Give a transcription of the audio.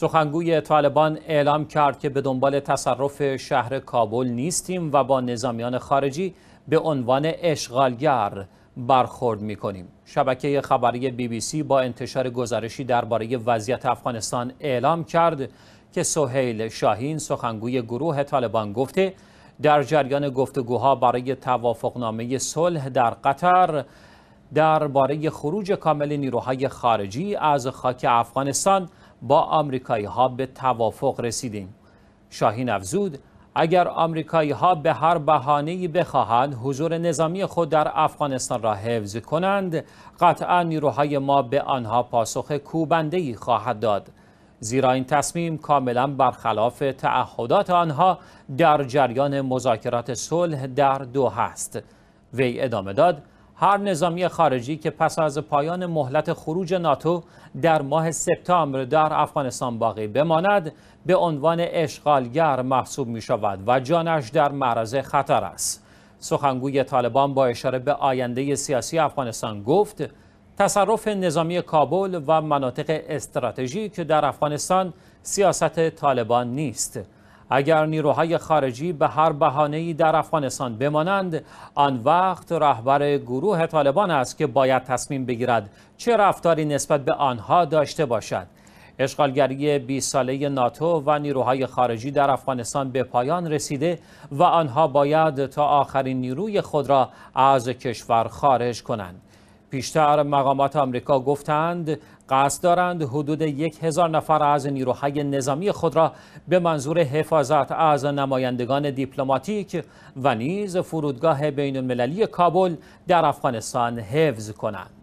سخنگوی طالبان اعلام کرد که به دنبال تصرف شهر کابل نیستیم و با نظامیان خارجی به عنوان اشغالگر برخورد می کنیم. شبکه خبری بی بی سی با انتشار گزارشی درباره وضعیت افغانستان اعلام کرد که سهیل شاهین سخنگوی گروه طالبان گفته در جریان گفتگوها برای توافقنامه صلح در قطر درباره خروج کامل نیروهای خارجی از خاک افغانستان با آمریکایی ها به توافق رسیدیم شاهین افزود اگر آمریکایی ها به هر ای بخواهند حضور نظامی خود در افغانستان را حفظ کنند قطعا نیروهای ما به آنها پاسخ ای خواهد داد زیرا این تصمیم کاملا برخلاف تعهدات آنها در جریان مذاکرات صلح در دو هست وی ادامه داد هر نظامی خارجی که پس از پایان مهلت خروج ناتو در ماه سپتامبر در افغانستان باقی بماند به عنوان اشغالگر محسوب می شود و جانش در معرض خطر است. سخنگوی طالبان با اشاره به آینده سیاسی افغانستان گفت تصرف نظامی کابل و مناطق استراتژیک در افغانستان سیاست طالبان نیست. اگر نیروهای خارجی به هر بهانه‌ای در افغانستان بمانند آن وقت رهبر گروه طالبان است که باید تصمیم بگیرد چه رفتاری نسبت به آنها داشته باشد اشغالگری 20 ساله ناتو و نیروهای خارجی در افغانستان به پایان رسیده و آنها باید تا آخرین نیروی خود را از کشور خارج کنند پیشتر مقامات آمریکا گفتند قصد دارند حدود یک هزار نفر از نیروهای نظامی خود را به منظور حفاظت از نمایندگان دیپلماتیک و نیز فرودگاه بین المللی کابل در افغانستان حفظ کنند.